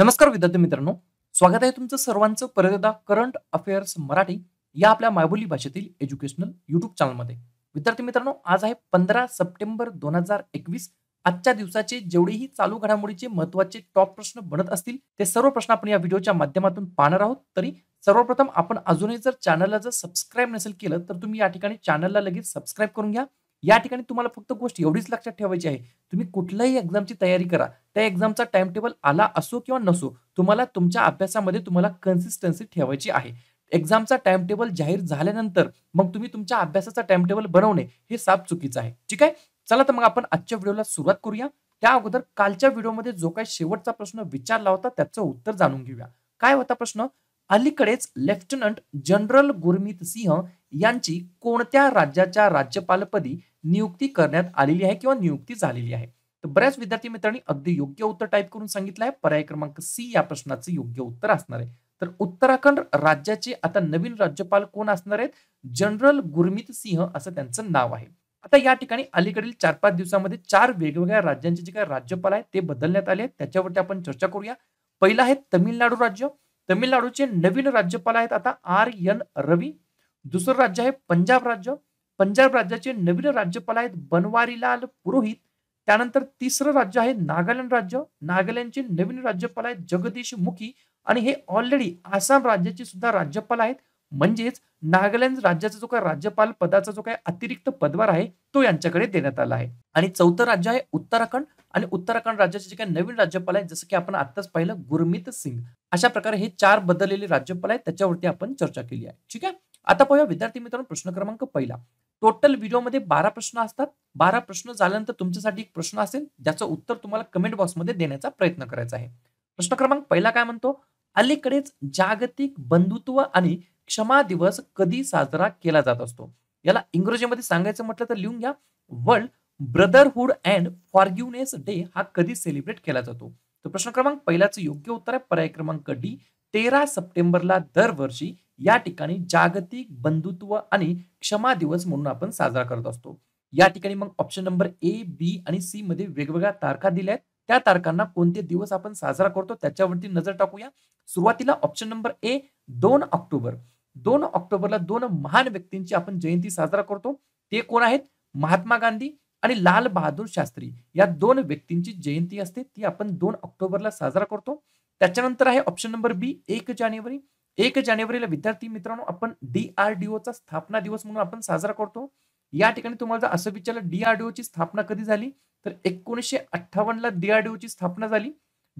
नमस्कार विद्यार्थी मित्रांनो स्वागत आहे तुमचं सर्वांचं परत एकदा करंट अफेअर्स मराठी या आपल्या मायबोली भाषेतील एज्युकेशनल युट्यूब चॅनलमध्ये विद्यार्थी मित्रांनो आज आहे पंधरा सप्टेंबर दोन हजार एकवीस आजच्या दिवसाचे जेवढेही चालू घडामोडीचे महत्वाचे टॉप प्रश्न बनत असतील ते सर्व प्रश्न आपण या व्हिडिओच्या माध्यमातून पाहणार आहोत तरी सर्वप्रथम आपण अजूनही जर चॅनलला जर सबस्क्राईब नसेल केलं तर तुम्ही या ठिकाणी चॅनलला लगेच सबस्क्राईब करून घ्या या ठिकाणी तुम्हाला फक्त गोष्ट एवढीच लक्षात ठेवायची आहे तुम्ही कुठल्याही एक्झामची तयारी करा त्या एक्झामचा टाइम टेबल आला असो किंवा नसो तुम्हाला तुमच्या अभ्यासामध्ये तुम्हाला कन्सिस्टन्सी ठेवायची आहे एक्झामचा टाइम टेबल जाहीर झाल्यानंतर मग तुम्ही तुमच्या अभ्यासाचा टाइम टेबल बनवणे हे साफ चुकीचं आहे ठीक आहे चला तर मग आपण आजच्या व्हिडिओला सुरुवात करूया त्या अगोदर कालच्या व्हिडिओमध्ये जो काही शेवटचा प्रश्न विचारला होता त्याचं उत्तर जाणून घेऊया काय होता प्रश्न अलीकडेच लेफ्टनंट जनरल गुरमीत सिंह यांची कोणत्या राज्याच्या राज्यपालपदी नियुक्ती करण्यात आलेली आहे किंवा नियुक्ती झालेली आहे तर बऱ्याच विद्यार्थी मित्रांनी अगदी योग्य उत्तर टाईप करून सांगितलं आहे पर्याय क्रमांक सी या प्रश्नाचं योग्य उत्तर असणार आहे तर उत्तराखंड राज्याचे आता नवीन राज्यपाल कोण असणार आहेत जनरल गुरमीत सिंह असं त्यांचं नाव आहे आता या ठिकाणी अलीकडील चार पाच दिवसामध्ये चार वेगवेगळ्या राज्यांचे जे काही राज्यपाल आहेत ते बदलण्यात आले आहेत त्याच्यावरती आपण चर्चा करूया पहिला आहे तमिळनाडू राज्य तमिळनाडूचे नवीन राज्यपाल आहेत आता आर एन रवी दुसरं राज्य आहे पंजाब राज्य पंजाब राज्याचे नवीन राज्यपाल आहेत बनवारीलाल पुरोहित त्यानंतर तिसरं राज्य आहे नागालँड राज्य नागालँडचे नवीन राज्यपाल आहेत जगदीश मुखी आणि हे ऑलरेडी आसाम राज्याचे सुद्धा राज्यपाल आहेत म्हणजेच नागालँड राज्याचा जो काही राज्यपाल पदाचा जो काही अतिरिक्त पदभार आहे तो यांच्याकडे देण्यात आला आहे आणि चौथं राज्य आहे उत्तराखंड आणि उत्तराखंड राज्याचे जे काही नवीन राज्यपाल आहेत जसं की आपण आताच पाहिलं गुरमीत सिंग अशा प्रकारे हे चार बदललेले राज्यपाल आहेत त्याच्यावरती आपण चर्चा केली आहे ठीक आहे आता पाहूया विद्यार्थी मित्रांनो प्रश्न क्रमांक पहिला टोटल व्हिडिओमध्ये बारा प्रश्न असतात बारा प्रश्न झाल्यानंतर तुमच्यासाठी एक प्रश्न असेल ज्याचं उत्तर तुम्हाला कमेंट बॉक्समध्ये देण्याचा प्रयत्न करायचा आहे प्रश्न क्रमांक पहिला काय म्हणतो अलीकडेच जागतिक बंधुत्व आणि क्षमा दिवस कधी साजरा केला जात असतो याला इंग्रजीमध्ये सांगायचं म्हटलं तर लिहून घ्या world brotherhood and forgiveness day हा कधी सेलिब्रेट केला जातो तर प्रश्न क्रमांक पहिलाचं योग्य उत्तर आहे पर्याय क्रमांक डी तेरा सप्टेंबरला दरवर्षी या ठिकाणी जागतिक बंधुत्व आणि क्षमा दिवस म्हणून आपण साजरा करत असतो या ठिकाणी मग ऑप्शन नंबर ए बी आणि सी मध्ये वेगवेगळ्या तारखा दिल्या आहेत त्या तारखांना कोणते दिवस आपण साजरा करतो त्याच्यावरती नजर टाकूया सुरुवातीला ऑप्शन नंबर ए दोन ऑक्टोबर दोन ऑक्टोबरला दोन महान व्यक्तींची आपण जयंती साजरा करतो ते कोण आहेत महात्मा गांधी आणि लाल बहादूर शास्त्री या दोन व्यक्तींची जयंती असते ती आपण दोन ऑक्टोबरला साजरा करतो त्याच्यानंतर आहे ऑप्शन नंबर बी एक जानेवारी एक जानेवारीला विद्यार्थी मित्रांनो आपण डीआरडीओचा स्थापना दिवस म्हणून आपण साजरा करतो या ठिकाणी तुम्हाला जर असं विचारलं डीआरडीओ ची स्थापना कधी झाली तर एकोणीसशे अठ्ठावन्न ला डीआरडीओ ची स्थापना झाली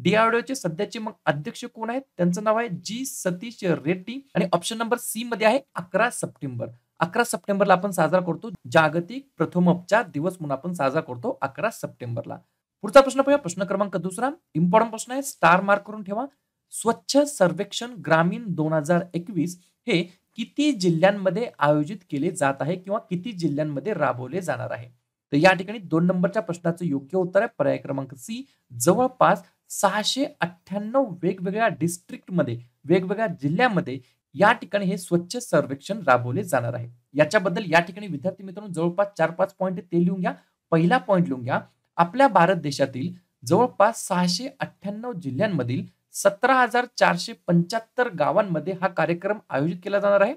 डीआरडीओ चे सध्याचे मग अध्यक्ष कोण आहेत त्यांचं नाव आहे जी सतीश रेड्डी आणि ऑप्शन नंबर सी मध्ये आहे अकरा सप्टेंबर अकरा सप्टेंबरला आपण साजरा करतो जागतिक प्रथमोपचार दिवस म्हणून आपण साजरा करतो अकरा सप्टेंबरला पुढचा प्रश्न पाहूया प्रश्न क्रमांक दुसरा इम्पॉर्टंट प्रश्न आहे स्टार मार्क करून ठेवा स्वच्छ सर्वेक्षण ग्रामीण दोन हजार एकवीस हे किती जिल्ह्यांमध्ये आयोजित केले जात आहे किंवा किती जिल्ह्यांमध्ये राबवले जाणार आहे तर या ठिकाणी दोन नंबरच्या प्रश्नाचं योग्य उत्तर आहे पर्याय क्रमांक सी जवळपास सहाशे अठ्ठ्याण्णव वेगवेगळ्या डिस्ट्रिक्टमध्ये वेगवेगळ्या जिल्ह्यामध्ये या ठिकाणी हे स्वच्छ सर्वेक्षण राबवले जाणार आहे याच्याबद्दल या ठिकाणी विद्यार्थी मित्रांनो जवळपास चार पाच पॉईंट ते लिहून घ्या पहिला पॉईंट लिहून घ्या आपल्या भारत देशातील जवळपास सहाशे अठ्ठ्याण्णव जिल्ह्यांमधील सतरा हजार चारशे पंच्याहत्तर गावांमध्ये हा कार्यक्रम आयोजित केला जाणार आहे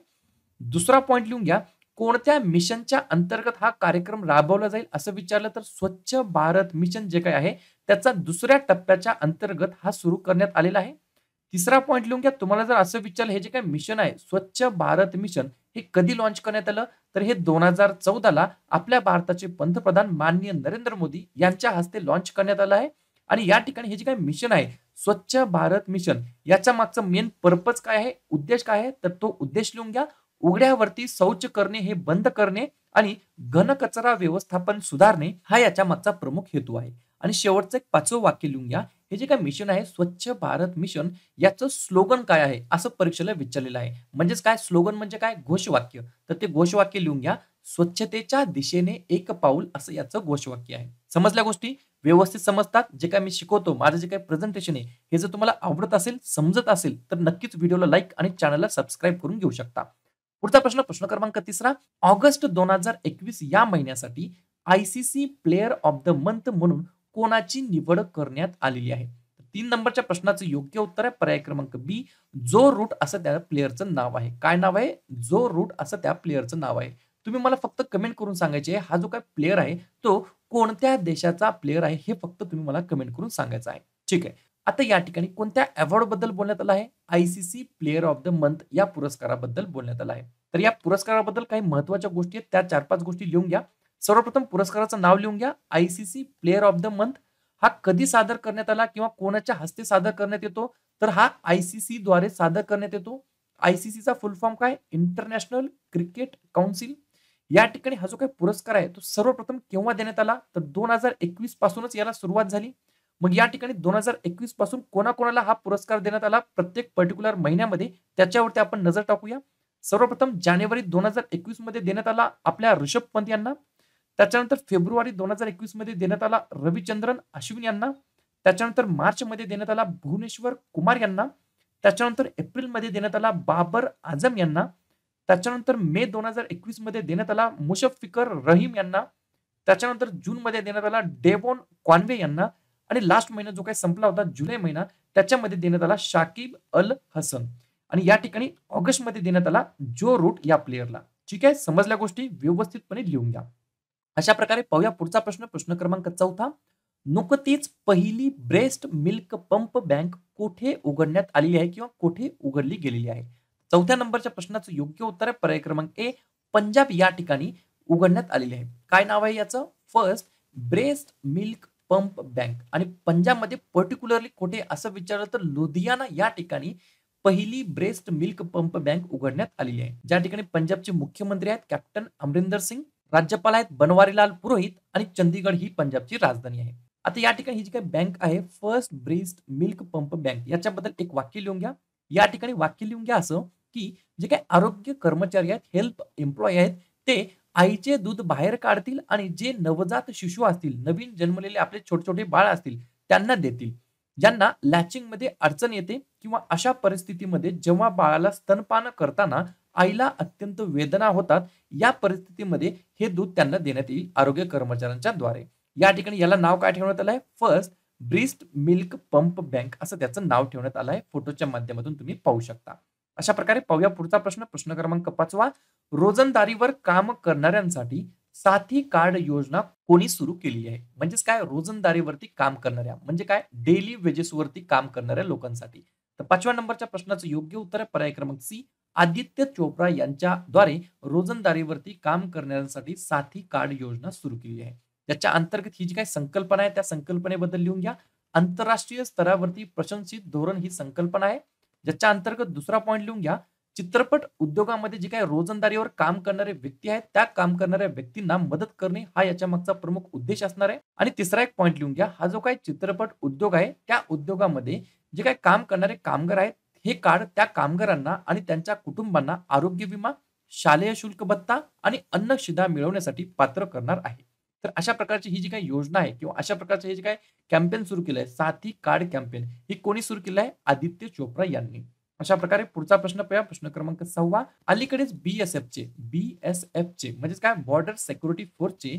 दुसरा पॉइंट लिहून घ्या कोणत्या मिशनच्या अंतर्गत हा कार्यक्रम राबवला जाईल असं विचारलं तर स्वच्छ भारत मिशन जे काय आहे त्याचा दुसऱ्या टप्प्याच्या अंतर्गत हा सुरू करण्यात आलेला आहे तिसरा पॉईंट लिहून घ्या तुम्हाला जर असं विचारलं हे जे काय मिशन आहे स्वच्छ भारत मिशन हे कधी लॉन्च करण्यात आलं तर हे दोन हजार चौदाला आपल्या भारताचे पंतप्रधान माननीय नरेंद्र मोदी यांच्या हस्ते लॉन्च करण्यात आलं आहे आणि या ठिकाणी हे जे काय मिशन आहे स्वच्छ भारत मिशन याच्या मागचा मेन पर्पज काय आहे उद्देश काय आहे तर तो उद्देश लिहून घ्या उघड्यावरती शौच करणे हे बंद करणे आणि घनकचरा व्यवस्थापन सुधारणे हा याच्या मागचा प्रमुख हेतू आहे आणि शेवटचं एक पाचवं वाक्य लिहून घ्या हे जे काय मिशन आहे स्वच्छ भारत मिशन याचं स्लोगन काय आहे असं परीक्षेला विचारलेलं आहे म्हणजेच काय स्लोगन म्हणजे काय घोषवाक्य तर ते घोषवाक्य लिहून घ्या स्वच्छतेच्या दिशेने एक पाऊल असं याचं घोषवाक्य आहे समजल्या गोष्टी व्यवस्थित समजतात जे काय मी शिकवतो माझं जे काही प्रेझेंटेशन आहे हे जर तुम्हाला आवडत असेल समजत असेल तर नक्कीच व्हिडिओला लाईक आणि चॅनलला सबस्क्राईब करून घेऊ शकता पुढचा प्रश्न प्रश्न क्रमांक तिसरा ऑगस्ट दोन हजार एकवीस या महिन्यासाठी ICC player of the month म्हणून कोणाची निवड करण्यात आलेली आहे तीन नंबरच्या प्रश्नाचं योग्य उत्तर आहे पर्याय क्रमांक बी जो रूट असं त्या प्लेअरचं नाव आहे काय नाव आहे जो रूट असं त्या प्लेअरचं नाव आहे तुम्ही मला फक्त कमेंट करून सांगायचे हा जो काय प्लेअर आहे तो कोणत्या देशाचा प्लेअर आहे हे फक्त तुम्ही मला कमेंट करून सांगायचं आहे ठीक आहे आता या ठिकाणी कोणत्या अवॉर्ड बद्दल बोलण्यात आलं आहे ICC player of the month या पुरस्काराबद्दल बोलण्यात आलं आहे तर या पुरस्काराबद्दल काही महत्वाच्या गोष्टी आहेत त्या चार पाच गोष्टी लिहून घ्या सर्वप्रथम पुरस्काराचं नाव लिहून घ्या C player of the month हा कधी सादर करण्यात आला किंवा कोणाच्या हस्ते सादर करण्यात येतो तर हा आयसीसी द्वारे सादर करण्यात येतो आयसीसीचा फुल फॉर्म काय इंटरनॅशनल क्रिकेट काउन्सिल या ठिकाणी हा जो काही पुरस्कार आहे तो सर्वप्रथम केव्हा देण्यात आला तर दोन हजार एकवीस पासूनच याला सुरुवात झाली मग या ठिकाणी दोन हजार एकवीस पासून कोणाकोणाला हा पुरस्कार देण्यात आला प्रत्येक पर्टिक्युलर महिन्यामध्ये त्याच्यावरती आपण नजर टाकूया सर्वप्रथम जानेवारी दोन हजार एकवीस मध्ये देण्यात आला आपल्या ऋषभ पंत यांना त्याच्यानंतर फेब्रुवारी दोन हजार एकवीस मध्ये देण्यात आला रविचंद्रन अश्विन यांना त्याच्यानंतर मार्च मध्ये देण्यात आला भुवनेश्वर कुमार यांना त्याच्यानंतर एप्रिल मध्ये देण्यात आला बाबर आझम यांना त्याच्यानंतर मे दोन हजार एकवीस मध्ये देण्यात आला मुशफिकर रहीम यांना त्याच्यानंतर जून मध्ये देण्यात आला डेवॉन क्वान्वे यांना आणि लास्ट महिना जो काही संपला होता जुलै महिना त्याच्यामध्ये देण्यात आला शाकिब अल हसन आणि या ठिकाणी ऑगस्ट मध्ये देण्यात आला जो रूट या प्लेयरला ठीक आहे समजल्या गोष्टी व्यवस्थितपणे लिहून घ्या अशा प्रकारे पाहूया पुढचा प्रश्न प्रश्न क्रमांक चौथा नुकतीच पहिली ब्रेस्ट मिल्क पंप बँक कोठे उघडण्यात आलेली आहे किंवा कोठे उघडली गेलेली आहे चौथ्या नंबरच्या प्रश्नाचं योग्य उत्तर आहे पर्याय क्रमांक ए पंजाब या ठिकाणी उघडण्यात आलेली आहे काय नाव आहे याचं first breast milk pump bank आणि पंजाबमध्ये पर्टिक्युलरली कुठे असं विचारलं तर लुधियाना या ठिकाणी पहिली ब्रेस्ट मिल्क पंप बँक उघडण्यात आलेली आहे ज्या ठिकाणी पंजाबचे मुख्यमंत्री आहेत कॅप्टन अमरिंदर सिंग राज्यपाल आहेत बनवारीलाल पुरोहित आणि चंदीगड ही पंजाबची राजधानी आहे आता या ठिकाणी ही जी काही बँक आहे first breast milk pump bank याच्याबद्दल एक वाक्य लिहून घ्या या ठिकाणी वाक्य लिहून घ्या असं की जे काही आरोग्य कर्मचारी आहेत हेल्प एम्प्लॉई आहेत ते आईचे दूध बाहेर काढतील आणि जे नवजात शिशू असतील नवीन जन्मलेले आपले छोटे छोटे बाळ असतील त्यांना देतील ज्यांना लॅचिंगमध्ये अडचण येते किंवा अशा परिस्थितीमध्ये जेव्हा बाळाला स्तनपान करताना आईला अत्यंत वेदना होतात या परिस्थितीमध्ये हे दूध त्यांना देण्यात येईल आरोग्य कर्मचाऱ्यांच्या द्वारे या ठिकाणी याला नाव काय ठेवण्यात आलं आहे first breast milk pump bank असं त्याचं नाव ठेवण्यात आलं आहे फोटोच्या माध्यमातून तुम्ही पाहू शकता अशा प्रकारे पाहूया पुढचा प्रश्न प्रश्न क्रमांक पाचवा रोजंदारीवर काम करणाऱ्यांसाठी साथी कार्ड योजना कोणी सुरू केली आहे म्हणजेच काय रोजंदारीवरती काम करणाऱ्या म्हणजे काय डेली वेजेसवरती काम करणाऱ्या लोकांसाठी तर पाचव्या नंबरच्या प्रश्नाचं योग्य उत्तर आहे पर्याय क्रमांक सी आदित्य चोप्रा यांच्याद्वारे रोजंदारीवरती काम करणाऱ्यांसाठी साथी कार्ड योजना सुरू केली आहे त्याच्या अंतर्गत ही जी काही संकल्पना आहे त्या संकल्पनेबद्दल लिहून घ्या आंतरराष्ट्रीय स्तरावरती प्रशंसित धोरण ही संकल्पना आहे ज्याच्या अंतर्गत दुसरा पॉईंट लिहून घ्या चित्रपट उद्योगामध्ये जे काही रोजंदारीवर काम करणारे व्यक्ती आहेत त्या काम करणाऱ्या व्यक्तींना मदत करणे हा याच्या मागचा प्रमुख उद्देश असणार आहे आणि तिसरा एक पॉईंट लिहून घ्या हा जो काही चित्रपट उद्योग आहे त्या उद्योगामध्ये जे काही काम करणारे कामगार आहेत हे कार्ड त्या कामगारांना आणि त्यांच्या कुटुंबांना आरोग्य विमा शालेय शुल्क भत्ता आणि अन्न शिधा मिळवण्यासाठी पात्र करणार आहे तर अशा प्रकारची ही जी काही योजना आहे किंवा अशा प्रकारचे हे जे काय कॅम्पेन सुरू केलं आहे साथी कार्ड कॅम्पेन ही कोणी सुरू केलं आहे आदित्य चोप्रा यांनी अशा प्रकारे पुढचा प्रश्न पाहूया प्रश्न क्रमांक सहावा अलीकडेच बीएसएफ चे बीएसएफ चे म्हणजेच काय बॉर्डर सेक्युरिटी चे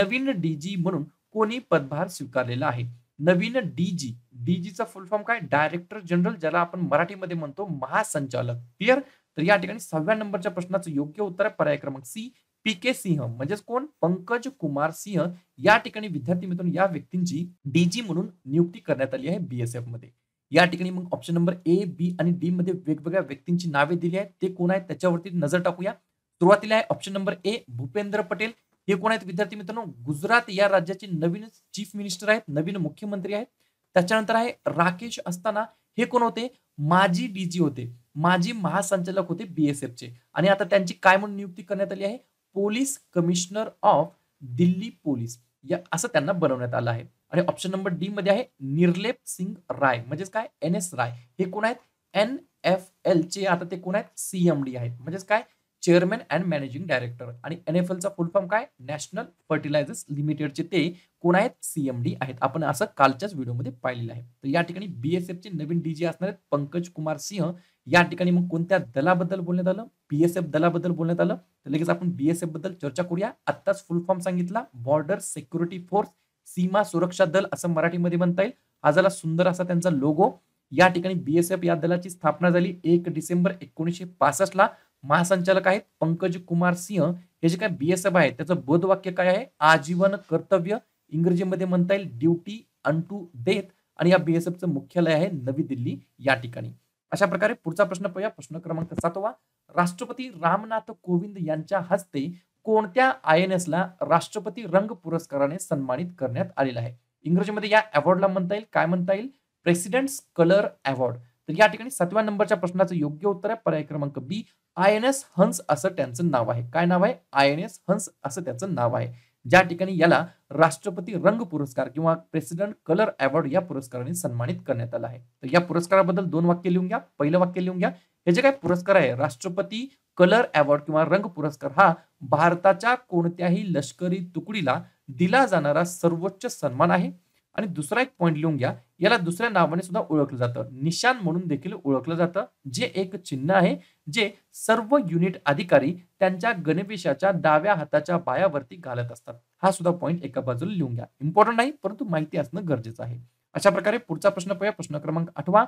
नवीन डीजी म्हणून कोणी पदभार स्वीकारलेला आहे नवीन डीजी डीजीचा फुल फॉर्म काय डायरेक्टर जनरल ज्याला आपण मराठीमध्ये म्हणतो महासंचालक क्लिअर तर या ठिकाणी सहाव्या नंबरच्या प्रश्नाचं योग्य उत्तर आहे पर्याय क्रमांक सी पी के सिंह म्हणजेच कोण पंकज कुमार सिंह या ठिकाणी विद्यार्थी मित्रांनो या व्यक्तींची डीजी म्हणून नियुक्ती करण्यात आली आहे बीएसएफ मध्ये या ठिकाणी मग ऑप्शन नंबर ए बी आणि डी मध्ये वेगवेगळ्या व्यक्तींची नावे दिली आहेत ते कोण आहेत त्याच्यावरती नजर टाकूया सुरुवातीला आहे option number A Bhupendra Patel हे कोण आहेत विद्यार्थी मित्रांनो गुजरात या राज्याचे नवीन चीफ मिनिस्टर आहेत नवीन मुख्यमंत्री आहेत त्याच्यानंतर आहे राकेश असताना हे कोण होते माजी डीजी होते माजी महासंचालक होते चे आणि आता त्यांची काय म्हणून नियुक्ती करण्यात आली आहे police commissioner of Delhi police या असं त्यांना बनवण्यात आलं आहे आणि ऑप्शन नंबर डी मध्ये आहे निर्लेप सिंग राय म्हणजेच काय एन एस राय हे कोण आहेत एन एफ एल चे आता ते कोण आहेत सीएमडी आहेत म्हणजेच काय चेअरमॅन अँड मॅनेजिंग डायरेक्टर आणि एन एफ एलचा फुल फॉर्म काय नॅशनल फर्टिलायझर्स लिमिटेडचे ते कोण आहेत सीएमडी आहेत आपण असं कालच्याच व्हिडिओमध्ये पाहिलेलं आहे तर या ठिकाणी बीएसएफचे नवीन डीजी असणार आहेत पंकज कुमार सिंह या ठिकाणी मग कोणत्या दलाबद्दल बोलण्यात आलं बीएसएफ दलाबद्दल बोलण्यात आलं तर लगेच आपण बीएसएफ बद्दल चर्चा करूया आत्ताच फुल फॉर्म सांगितला बॉर्डर सिक्युरिटी फोर्स सीमा सुरक्षा दल असं मराठीमध्ये म्हणता येईल हा झाला सुंदर असा त्यांचा लोगो या ठिकाणी बीएसएफ या दलाची स्थापना झाली एक डिसेंबर एकोणीसशे पासष्ट ला महासंचालक आहेत पंकज कुमार सिंह हे जे काय बीएसएफ आहे त्याचं बोधवाक्य काय आहे आजीवन कर्तव्य इंग्रजीमध्ये म्हणता येईल ड्युटी अन टू डेथ आणि या बीएसएफचं मुख्यालय आहे नवी दिल्ली या ठिकाणी अशा प्रकारे पुढचा प्रश्न पाहूया प्रश्न क्रमांक सातवा राष्ट्रपती रामनाथ कोविंद यांच्या हस्ते कोणत्या आय एन एस ला राष्ट्रपती रंग पुरस्काराने सन्मानित करण्यात आलेला आहे इंग्रजीमध्ये या अवॉर्डला म्हणता येईल काय म्हणता येईल प्रेसिडेंट्स कलर अवॉर्ड तर या ठिकाणी सातव्या नंबरच्या प्रश्नाचं योग्य उत्तर आहे पर्याय क्रमांक B I N S Hansa असं त्यांचं नाव आहे काय नाव आहे आय एन एस हंस असं त्याचं नाव आहे ज्या ठिकाणी याला राष्ट्रपती रंग पुरस्कार किंवा प्रेसिडेंट कलर अवॉर्ड या पुरस्काराने सन्मानित करण्यात आला आहे तर या पुरस्काराबद्दल दोन वाक्य लिहून घ्या पहिलं वाक्य लिहून घ्या हे जे काय पुरस्कार आहे राष्ट्रपती कलर अवॉर्ड किंवा रंग पुरस्कार हा भारताच्या कोणत्याही लष्करी तुकडीला दिला जाणारा सर्वोच्च सन्मान आहे आणि दुसरा एक पॉईंट लिहून घ्या याला दुसऱ्या नावाने सुद्धा ओळखलं जातं निशान म्हणून देखील ओळखलं जातं जे एक चिन्ह आहे जे सर्व युनिट अधिकारी त्यांच्या गणवेशाच्या डाव्या हाताच्या पायावरती घालत असतात हा सुद्धा पॉईंट एका बाजूला लिहून घ्या इम्पॉर्टंट नाही परंतु माहिती असणं गरजेचं आहे अशा प्रकारे पुढचा प्रश्न पाहूया प्रश्न क्रमांक आठवा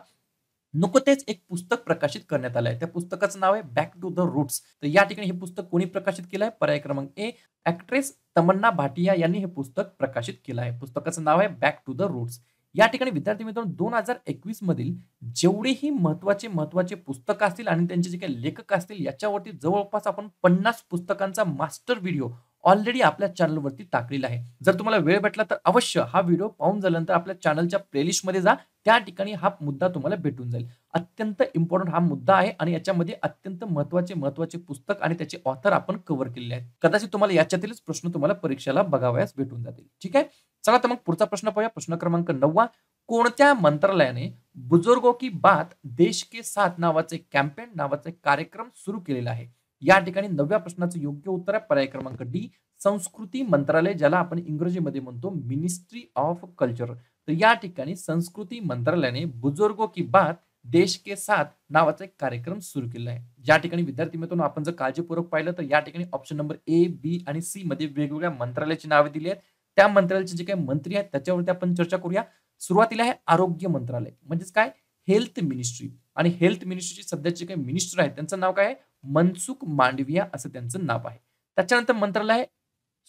नुकतेच एक पुस्तक प्रकाशित करण्यात आलं आहे त्या पुस्तकाचं नाव आहे बॅक टू द रूट्स तर या ठिकाणी हे पुस्तक कोणी प्रकाशित केलं आहे पर्याय क्रमांक ए ऍक्ट्रेस तमन्ना भाटिया यांनी हे पुस्तक प्रकाशित केलं आहे पुस्तकाचं नाव आहे बॅक टू द रूट्स या ठिकाणी विद्यार्थी मित्रांनो दोन हजार एकवीस मधील जेवढेही महत्वाचे महत्वाचे पुस्तकं असतील आणि त्यांचे जे काही लेखक असतील याच्यावरती जवळपास आपण पन्नास पुस्तकांचा मास्टर व्हिडिओ ऑलरेडी आपल्या चॅनलवरती टाकलेला आहे जर तुम्हाला वेळ भेटला तर अवश्य हा व्हिडिओ पाहून झाल्यानंतर आपल्या चॅनलच्या प्लेलिस्टमध्ये जा त्या ठिकाणी हा मुद्दा तुम्हाला भेटून जाईल अत्यंत इम्पॉर्टंट हा मुद्दा आहे आणि याच्यामध्ये अत्यंत महत्वाचे महत्वाचे पुस्तक आणि त्याचे ऑथर आपण कव्हर केलेले आहेत कदाचित तुम्हाला याच्यातीलच प्रश्न तुम्हाला परीक्षेला बघावयास भेटून जातील ठीक आहे चला तर मग पुढचा प्रश्न पाहूया प्रश्न क्रमांक नववा कोणत्या मंत्रालयाने बुजुर्गो की बात देश के साथ नावाचे कॅम्पेन नावाचे कार्यक्रम सुरू केलेला आहे या ठिकाणी नवव्या प्रश्नाचं योग्य उत्तर आहे पर्याय क्रमांक डी संस्कृती मंत्रालय ज्याला आपण इंग्रजीमध्ये म्हणतो मिनिस्ट्री ऑफ कल्चर तर या ठिकाणी संस्कृती मंत्रालयाने बुजुर्गो की बात देश के साथ नावाचा एक कार्यक्रम सुरू केला आहे ज्या ठिकाणी विद्यार्थी मित्रांनो आपण जर काळजीपूर्वक पाहिलं तर या ठिकाणी ऑप्शन नंबर ए बी आणि सी मध्ये वेगवेगळ्या मंत्रालयाची नावे दिली आहेत त्या मंत्रालयाचे जे काही मंत्री आहेत त्याच्यावरती आपण चर्चा करूया सुरुवातीला आहे आरोग्य मंत्रालय म्हणजेच काय हेल्थ मिनिस्ट्री आणि हेल्थ मिनिस्ट्रीचे सध्याचे काही मिनिस्टर आहेत त्यांचं नाव काय आहे मनसुख मांडविया असं त्यांचं नाव आहे त्याच्यानंतर मंत्रालय आहे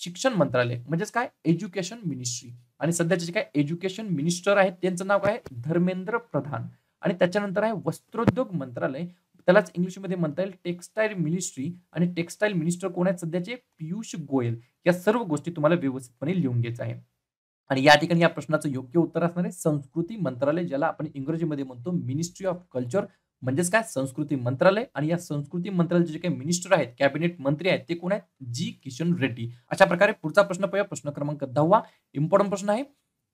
शिक्षण मंत्रालय म्हणजेच काय एज्युकेशन मिनिस्ट्री आणि सध्याचे जे काय एज्युकेशन मिनिस्टर आहेत त्यांचं नाव काय धर्मेंद्र प्रधान आणि त्याच्यानंतर आहे वस्त्रोद्योग मंत्रालय त्यालाच इंग्लिशमध्ये म्हणता येईल टेक्स्टाईल मिनिस्ट्री आणि टेक्स्टाईल मिनिस्टर कोण आहेत सध्याचे पियुष गोयल या सर्व गोष्टी तुम्हाला व्यवस्थितपणे लिहून घ्यायचं आहे आणि या ठिकाणी या प्रश्नाचं योग्य उत्तर असणार आहे संस्कृती मंत्रालय ज्याला आपण इंग्रजीमध्ये म्हणतो मिनिस्ट्री ऑफ कल्चर म्हणजेच काय संस्कृती मंत्रालय आणि या संस्कृती मंत्रालयाचे जे काही मिनिस्टर आहेत कॅबिनेट मंत्री आहेत ते कोण आहेत जी किशन रेड्डी अशा प्रकारे पुढचा प्रश्न पाहूया प्रश्न क्रमांक दहावा इम्पॉर्टंट प्रश्न आहे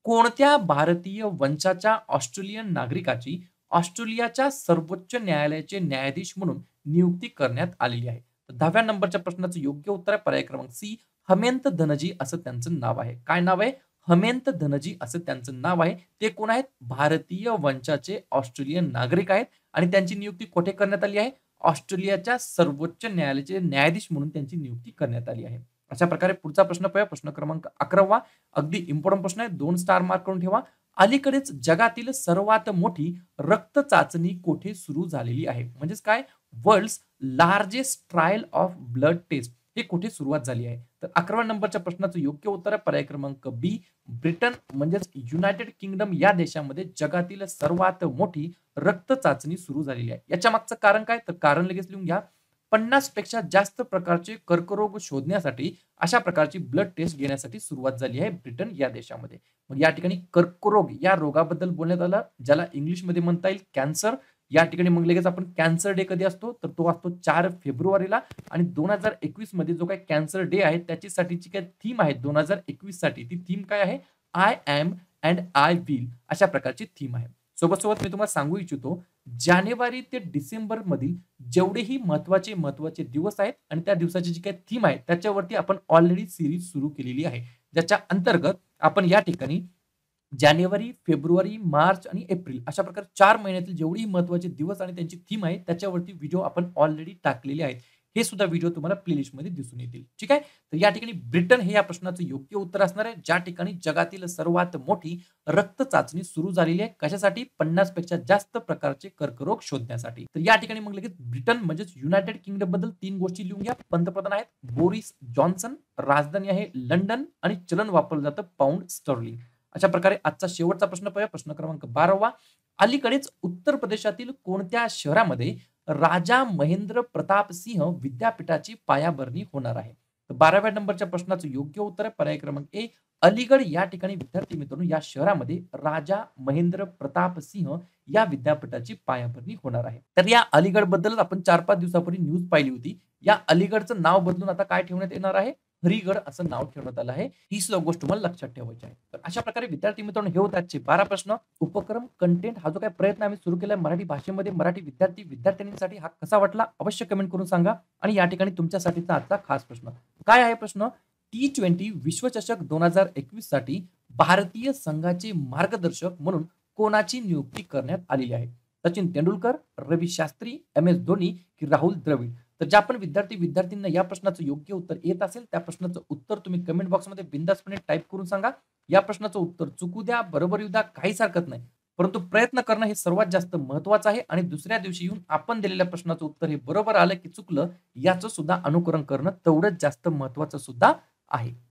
कोणत्या भारतीय वंशाच्या ऑस्ट्रेलियन नागरिकाची ऑस्ट्रेलियाच्या सर्वोच्च न्यायालयाचे न्यायाधीश म्हणून नियुक्ती करण्यात आलेली आहे दहाव्या नंबरच्या प्रश्नाचं योग्य उत्तर आहे पर्याय क्रमांक सी हमेंत धनजी असं त्यांचं नाव आहे काय नाव आहे हमेंत धनजी असं त्यांचं नाव आहे ते कोण आहेत भारतीय वंशाचे ऑस्ट्रेलियन नागरिक आहेत आणि त्यांची नियुक्ती कोठे करण्यात आली आहे ऑस्ट्रेलियाच्या सर्वोच्च न्यायालयाचे न्यायाधीश म्हणून त्यांची नियुक्ती करण्यात आली आहे अशा प्रकारे पुढचा प्रश्न पाहूया प्रश्न क्रमांक अकरावा अगदी इम्पॉर्टंट प्रश्न आहे दोन स्टार मार्क करून ठेवा अलीकडेच जगातील सर्वात मोठी रक्त चाचणी कोठे सुरू झालेली आहे म्हणजेच काय world largest trial of blood test हे कुठे सुरुवात झाली आहे तर अकराव्या नंबरच्या प्रश्नाचं योग्य उत्तर आहे पर्याय क्रमांक बी ब्रिटन म्हणजेच युनायटेड किंगडम या देशामध्ये जगातील सर्वात मोठी रक्त चाचणी सुरू झालेली आहे याच्या मागचं कारण काय तर कारण लगेच लिहून घ्या पन्नास पेक्षा जास्त प्रकारचे कर्करोग शोधण्यासाठी अशा प्रकारची ब्लड टेस्ट घेण्यासाठी सुरुवात झाली आहे ब्रिटन या देशामध्ये मग या ठिकाणी कर्करोग या रोगाबद्दल बोलण्यात आला ज्याला इंग्लिशमध्ये म्हणता येईल कॅन्सर या ठिकाणी मग लगेच आपण कॅन्सर डे कधी असतो तर तो असतो चार फेब्रुवारीला आणि दोन हजार एकवीस मध्ये जो काही कॅन्सर डे आहे त्याच्यासाठीची काय थीम आहे दोन हजार एकवीस साठी ती थीम काय आहे I am and I will अशा प्रकारची थीम आहे सोबत सोबत मी तुम्हाला सांगू इच्छितो जानेवारी ते डिसेंबर मधील जेवढेही महत्वाचे महत्वाचे दिवस आहेत आणि त्या दिवसाची जी काही थीम आहे त्याच्यावरती आपण ऑलरेडी सिरीज सुरू केलेली आहे ज्याच्या अंतर्गत आपण या ठिकाणी जानेवारी फेब्रुवारी मार्च आणि एप्रिल अशा प्रकारे चार महिन्यातील जेवढेही महत्वाचे दिवस आणि त्यांची थीम आहे त्याच्यावरती व्हिडिओ आपण ऑलरेडी टाकलेले आहेत हे सुद्धा व्हिडिओ तुम्हाला प्लेलिस्टमध्ये दिसून येतील ठीक आहे तर या ठिकाणी ब्रिटन हे या प्रश्नाचं योग्य उत्तर असणार आहे ज्या ठिकाणी जगातील सर्वात मोठी रक्त चाचणी सुरू झालेली आहे कशासाठी पन्नास पेक्षा जास्त प्रकारचे कर्करोग शोधण्यासाठी तर या ठिकाणी मग लगेच ब्रिटन म्हणजेच युनायटेड किंगडम बद्दल तीन गोष्टी लिहून घ्या पंतप्रधान आहेत बोरिस जॉन्सन राजधानी आहे लंडन आणि चलन वापरलं जातं पाऊंड स्टर्लिंग अशा प्रकारे आजचा शेवटचा प्रश्न पाहूया प्रश्न क्रमांक बारावा अलीकडेच उत्तर प्रदेशातील कोणत्या शहरामध्ये राजा महेंद्र प्रताप सिंह विद्यापीठाची पायाभरणी होणार आहे तर बाराव्या नंबरच्या प्रश्नाचं योग्य उत्तर आहे पर्याय क्रमांक ए अलीगड या ठिकाणी विद्यार्थी मित्रांनो या शहरामध्ये राजा महेंद्र प्रताप सिंह या विद्यापीठाची पायाभरणी होणार आहे तर या अलीगड बद्दलच आपण चार पाच दिवसापूर्वी न्यूज पाहिली होती या अलीगडचं नाव बदलून आता काय ठेवण्यात येणार आहे हरिगड असं नाव ठेवण्यात आलं आहे ही सुद्धा गोष्ट तुम्हाला लक्षात ठेवायची आहे तर अशा प्रकारे विद्यार्थी मित्रांनो हे होत बारा प्रश्न उपक्रम कंटेंट हा जो काही प्रयत्न आम्ही सुरू केला मराठी भाषेमध्ये मराठी विद्यार्थी विद्यार्थिनींसाठी हा कसा वाटला अवश्य कमेंट करून सांगा आणि या ठिकाणी तुमच्यासाठीचा आजचा खास प्रश्न काय आहे प्रश्न टी ट्वेंटी विश्वचषक दोन हजार एकवीस साठी भारतीय संघाचे मार्गदर्शक म्हणून कोणाची नियुक्ती करण्यात आलेली आहे सचिन तेंडुलकर रवी शास्त्री एम एस धोनी की राहुल द्रविड तर ज्या पण विद्यार्थी विद्यार्थ्यांना या प्रश्नाचं योग्य उत्तर येत असेल त्या प्रश्नाचं उत्तर तुम्ही कमेंट बॉक्समध्ये बिंदासपणे टाईप करून सांगा या प्रश्नाचं उत्तर चुकू द्या बरोबर येऊ द्या काहीच हरकत नाही परंतु प्रयत्न करणं हे सर्वात जास्त महत्वाचं आहे आणि दुसऱ्या दिवशी येऊन आपण दिलेल्या प्रश्नाचं उत्तर हे बरोबर आलं की चुकलं याचं सुद्धा अनुकरण करणं तेवढंच जास्त महत्वाचं सुद्धा आहे